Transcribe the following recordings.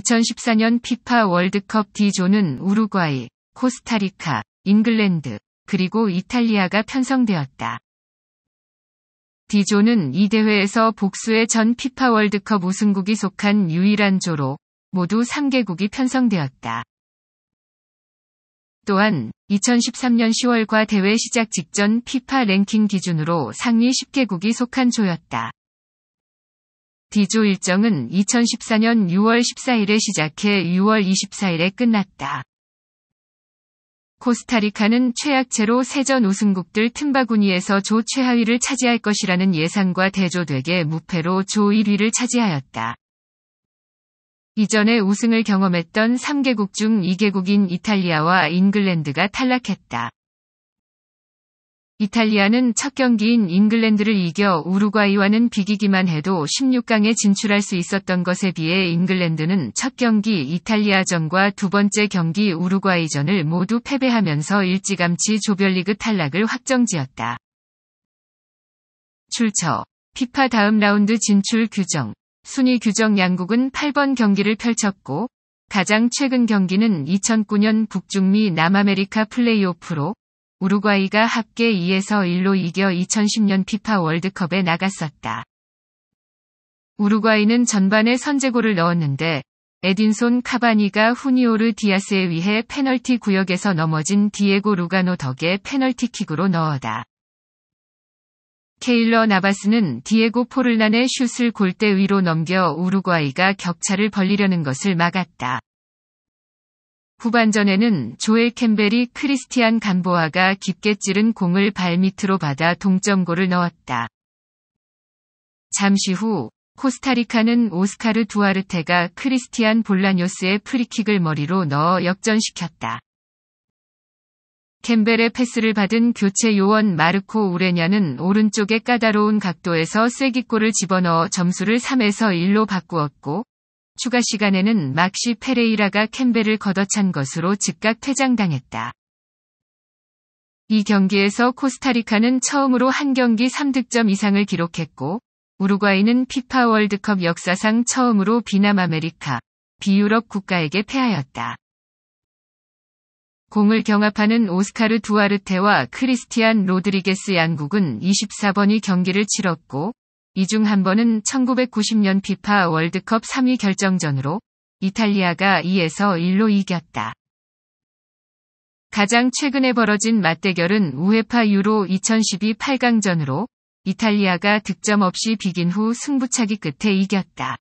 2014년 피파 월드컵 D조는 우루과이, 코스타리카, 잉글랜드, 그리고 이탈리아가 편성되었다. D조는 이 대회에서 복수의 전 피파 월드컵 우승국이 속한 유일한 조로 모두 3개국이 편성되었다. 또한 2013년 10월과 대회 시작 직전 피파 랭킹 기준으로 상위 10개국이 속한 조였다. 디조 일정은 2014년 6월 14일에 시작해 6월 24일에 끝났다. 코스타리카는 최약체로 세전 우승국들 틈바구니에서 조 최하위를 차지할 것이라는 예상과 대조되게 무패로 조 1위를 차지하였다. 이전에 우승을 경험했던 3개국 중 2개국인 이탈리아와 잉글랜드가 탈락했다. 이탈리아는 첫 경기인 잉글랜드를 이겨 우루과이와는 비기기만 해도 16강에 진출할 수 있었던 것에 비해 잉글랜드는 첫 경기 이탈리아전과 두 번째 경기 우루과이전을 모두 패배하면서 일찌감치 조별리그 탈락을 확정지었다. 출처 피파 다음 라운드 진출 규정 순위 규정 양국은 8번 경기를 펼쳤고 가장 최근 경기는 2009년 북중미 남아메리카 플레이오프로 우루과이가 합계 2에서 1로 이겨 2010년 피파 월드컵에 나갔었다. 우루과이는 전반에 선제골을 넣었는데 에딘손 카바니가 후니오르 디아스에 의해 페널티 구역에서 넘어진 디에고 루가노 덕에 페널티킥으로 넣어다. 케일러 나바스는 디에고 포를란의 슛을 골대 위로 넘겨 우루과이가 격차를 벌리려는 것을 막았다. 후반전에는 조엘 캠벨이 크리스티안 간보아가 깊게 찌른 공을 발밑으로 받아 동점골을 넣었다. 잠시 후 코스타리카는 오스카르 두아르테가 크리스티안 볼라뇨스의 프리킥을 머리로 넣어 역전시켰다. 캠벨의 패스를 받은 교체 요원 마르코 우레냐는 오른쪽에 까다로운 각도에서 쐐기골을 집어넣어 점수를 3에서 1로 바꾸었고 추가 시간에는 막시 페레이라가 캠벨을 걷어찬 것으로 즉각 퇴장당했다. 이 경기에서 코스타리카는 처음으로 한 경기 3득점 이상을 기록했고, 우루과이는 피파 월드컵 역사상 처음으로 비남 아메리카, 비유럽 국가에게 패하였다. 공을 경합하는 오스카르 두아르테와 크리스티안 로드리게스 양국은 24번이 경기를 치렀고, 이중한 번은 1990년 비파 월드컵 3위 결정전으로 이탈리아가 2에서 1로 이겼다. 가장 최근에 벌어진 맞대결은 우에파 유로 2012 8강전으로 이탈리아가 득점 없이 비긴 후 승부차기 끝에 이겼다.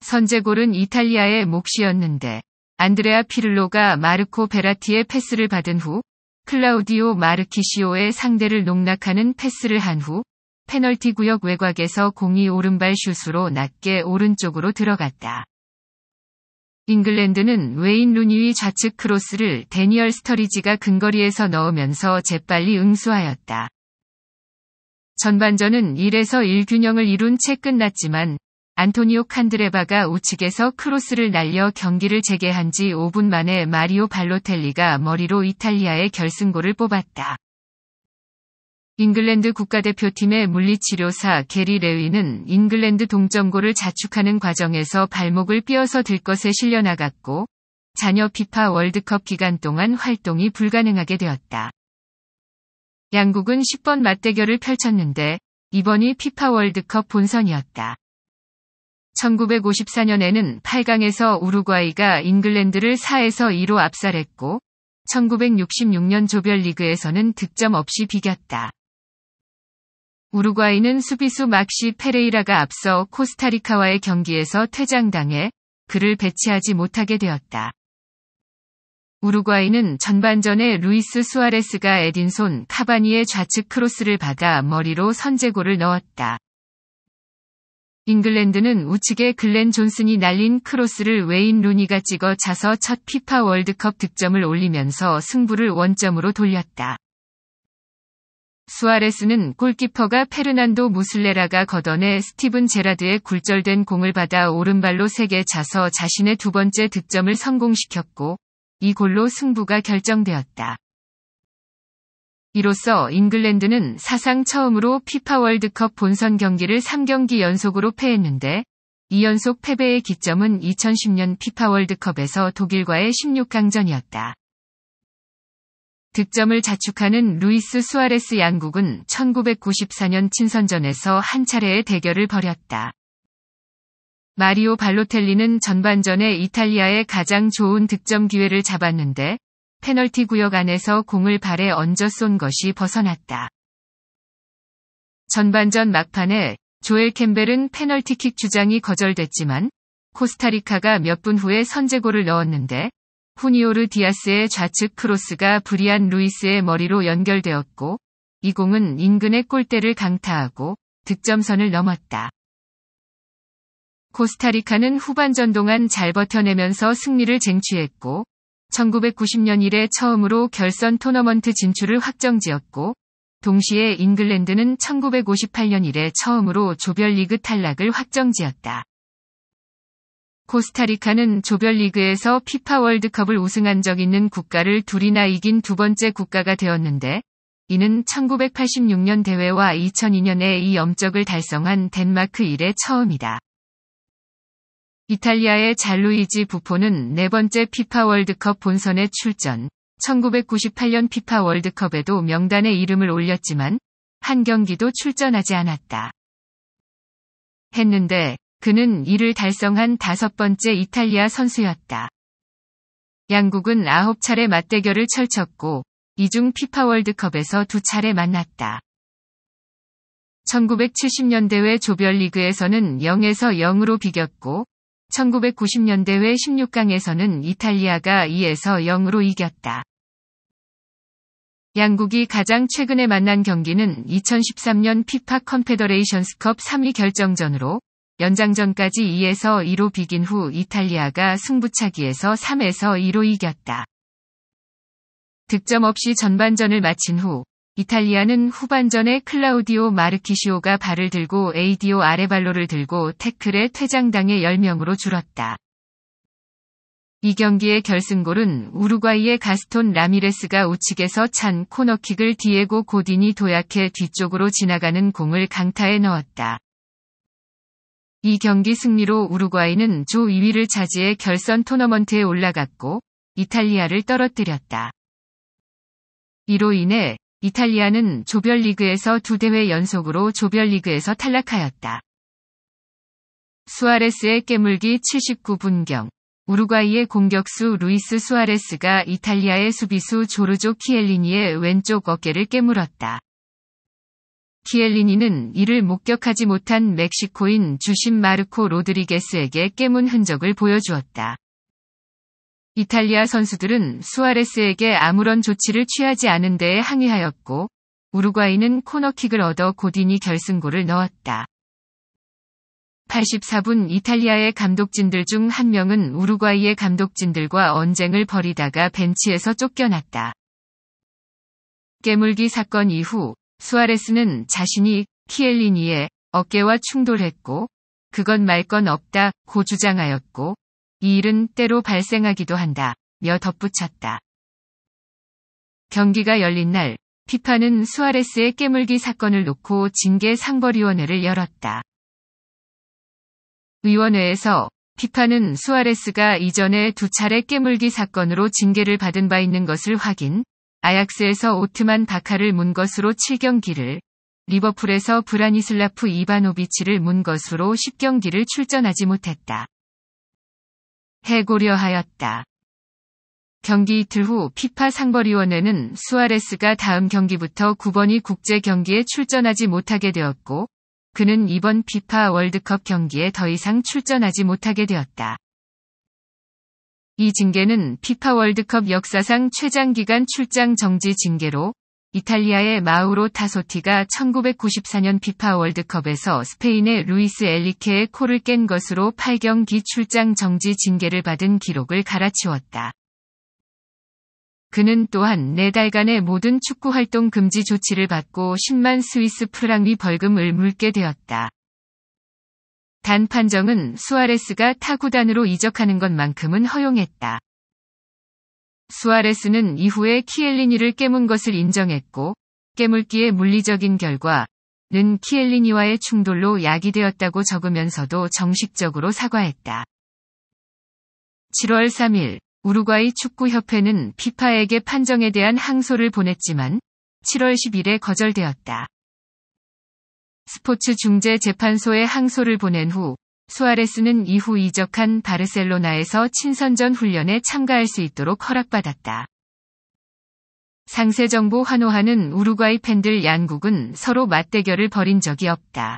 선제골은 이탈리아의 몫이었는데 안드레아 피를로가 마르코 베라티의 패스를 받은 후 클라우디오 마르키시오의 상대를 농락하는 패스를 한후 페널티 구역 외곽에서 공이 오른발 슛으로 낮게 오른쪽으로 들어갔다. 잉글랜드는 웨인 루니의 좌측 크로스를 데니얼 스터리지가 근거리에서 넣으면서 재빨리 응수하였다. 전반전은 1에서 1균형을 이룬 채 끝났지만 안토니오 칸드레바가 우측에서 크로스를 날려 경기를 재개한 지 5분 만에 마리오 발로텔리가 머리로 이탈리아의 결승골을 뽑았다. 잉글랜드 국가대표팀의 물리치료사 게리 레위는 잉글랜드 동점골을 자축하는 과정에서 발목을 삐어서 들것에 실려나갔고 자녀 피파 월드컵 기간 동안 활동이 불가능하게 되었다. 양국은 10번 맞대결을 펼쳤는데 이번이 피파 월드컵 본선이었다. 1954년에는 8강에서 우루과이가 잉글랜드를 4에서 2로 압살했고 1966년 조별리그에서는 득점 없이 비겼다. 우루과이는 수비수 막시 페레이라가 앞서 코스타리카와의 경기에서 퇴장당해 그를 배치하지 못하게 되었다. 우루과이는 전반전에 루이스 수아레스가 에딘손 카바니의 좌측 크로스를 받아 머리로 선제골을 넣었다. 잉글랜드는 우측에 글렌 존슨이 날린 크로스를 웨인 루니가 찍어 차서 첫 피파 월드컵 득점을 올리면서 승부를 원점으로 돌렸다. 수아레스는 골키퍼가 페르난도 무슬레라가 걷어내 스티븐 제라드의 굴절된 공을 받아 오른발로 세게 차서 자신의 두 번째 득점을 성공시켰고 이 골로 승부가 결정되었다. 이로써 잉글랜드는 사상 처음으로 피파 월드컵 본선 경기를 3경기 연속으로 패했는데 이연속 패배의 기점은 2010년 피파 월드컵에서 독일과의 16강전이었다. 득점을 자축하는 루이스 수아레스 양국은 1994년 친선전에서 한 차례의 대결을 벌였다. 마리오 발로텔리는 전반전에 이탈리아의 가장 좋은 득점 기회를 잡았는데 페널티 구역 안에서 공을 발에 얹어 쏜 것이 벗어났다. 전반전 막판에 조엘 캠벨은 페널티킥 주장이 거절됐지만 코스타리카가 몇 분 후에 선제골을 넣었는데 후니오르 디아스의 좌측 크로스가 브리안 루이스의 머리로 연결되었고 이 공은 인근의 골대를 강타하고 득점선을 넘었다. 코스타리카는 후반전 동안 잘 버텨내면서 승리를 쟁취했고 1990년 이래 처음으로 결선 토너먼트 진출을 확정지었고 동시에 잉글랜드는 1958년 이래 처음으로 조별리그 탈락을 확정지었다. 코스타리카는 조별리그에서 피파 월드컵을 우승한 적 있는 국가를 둘이나 이긴 두 번째 국가가 되었는데 이는 1986년 대회와 2002년에 이 염적을 달성한 덴마크 이래 처음이다. 이탈리아의 잘루이지 부포는 네 번째 피파 월드컵 본선에 출전, 1998년 피파 월드컵에도 명단에 이름을 올렸지만 한 경기도 출전하지 않았다. 했는데 그는 이를 달성한 다섯 번째 이탈리아 선수였다. 양국은 아홉 차례 맞대결을 펼쳤고 이중 피파 월드컵에서 두 차례 만났다. 1970년대회 조별리그에서는 0에서 0으로 비겼고 1990년대회 16강에서는 이탈리아가 2에서 0으로 이겼다. 양국이 가장 최근에 만난 경기는 2013년 피파 컨페더레이션스컵 3위 결정전으로 연장전까지 2에서 2로 비긴 후 이탈리아가 승부차기에서 3에서 2로 이겼다. 득점 없이 전반전을 마친 후 이탈리아는 후반전에 클라우디오 마르키시오가 발을 들고 에이디오 아레발로를 들고 태클에 퇴장당해 10명으로 줄었다. 이 경기의 결승골은 우루과이의 가스톤 라미레스가 우측에서 찬 코너킥을 디에고 고딘이 도약해 뒤쪽으로 지나가는 공을 강타해 넣었다. 이 경기 승리로 우루과이는 조 2위를 차지해 결선 토너먼트에 올라갔고 이탈리아를 떨어뜨렸다. 이로 인해 이탈리아는 조별리그에서 두 대회 연속으로 조별리그에서 탈락하였다. 수아레스의 깨물기 79분경 우루과이의 공격수 루이스 수아레스가 이탈리아의 수비수 조르조 키엘리니의 왼쪽 어깨를 깨물었다. 키엘리니는 이를 목격하지 못한 멕시코인 주심 마르코 로드리게스에게 깨문 흔적을 보여주었다. 이탈리아 선수들은 수아레스에게 아무런 조치를 취하지 않은 데에 항의하였고, 우루과이는 코너킥을 얻어 고디니 결승골을 넣었다. 84분 이탈리아의 감독진들 중 한 명은 우루과이의 감독진들과 언쟁을 벌이다가 벤치에서 쫓겨났다. 깨물기 사건 이후 수아레스는 자신이 키엘리니의 어깨와 충돌했고 그건 말건 없다 고 주장하였고 이 일은 때로 발생하기도 한다 며 덧붙였다. 경기가 열린 날 피파는 수아레스의 깨물기 사건을 놓고 징계 상벌위원회를 열었다. 위원회에서 피파는 수아레스가 이전에 두 차례 깨물기 사건으로 징계를 받은 바 있는 것을 확인, 아약스에서 오트만 바카를 문 것으로 7경기를, 리버풀에서 브라니슬라프 이바노비치를 문 것으로 10경기를 출전하지 못했다. 해고려 하였다. 경기 이틀 후 피파 상벌위원회는 수아레스가 다음 경기부터 9번이 국제 경기에 출전하지 못하게 되었고, 그는 이번 피파 월드컵 경기에 더 이상 출전하지 못하게 되었다. 이 징계는 피파 월드컵 역사상 최장기간 출장 정지 징계로 이탈리아의 마우로 타소티가 1994년 피파 월드컵에서 스페인의 루이스 엘리케의 코를 깬 것으로 8경기 출장 정지 징계를 받은 기록을 갈아치웠다. 그는 또한 4달간의 모든 축구 활동 금지 조치를 받고 10만 스위스 프랑이 벌금을 물게 되었다. 단 판정은 수아레스가 타구단으로 이적하는 것만큼은 허용했다. 수아레스는 이후에 키엘리니를 깨문 것을 인정했고 깨물기의 물리적인 결과는 키엘리니와의 충돌로 야기되었다고 적으면서도 정식적으로 사과했다. 7월 3일 우루과이 축구협회는 피파에게 판정에 대한 항소를 보냈지만 7월 10일에 거절되었다. 스포츠 중재 재판소에 항소를 보낸 후 수아레스는 이후 이적한 바르셀로나에서 친선전 훈련에 참가할 수 있도록 허락받았다. 상세 정보 환호하는 우루과이 팬들 양국은 서로 맞대결을 벌인 적이 없다.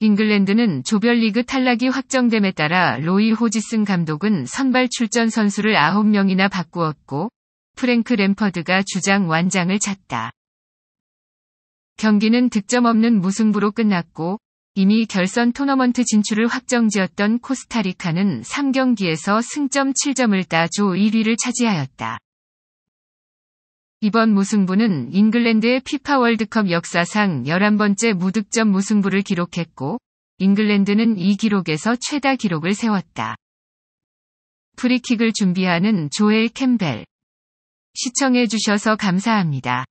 잉글랜드는 조별리그 탈락이 확정됨에 따라 로이 호지슨 감독은 선발 출전 선수를 9명이나 바꾸었고 프랭크 램퍼드가 주장 완장을 찼다. 경기는 득점 없는 무승부로 끝났고 이미 결선 토너먼트 진출을 확정지었던 코스타리카는 3경기에서 승점 7점을 따 조 1위를 차지하였다. 이번 무승부는 잉글랜드의 피파 월드컵 역사상 11번째 무득점 무승부를 기록했고 잉글랜드는 이 기록에서 최다 기록을 세웠다. 프리킥을 준비하는 조엘 캠벨. 시청해주셔서 감사합니다.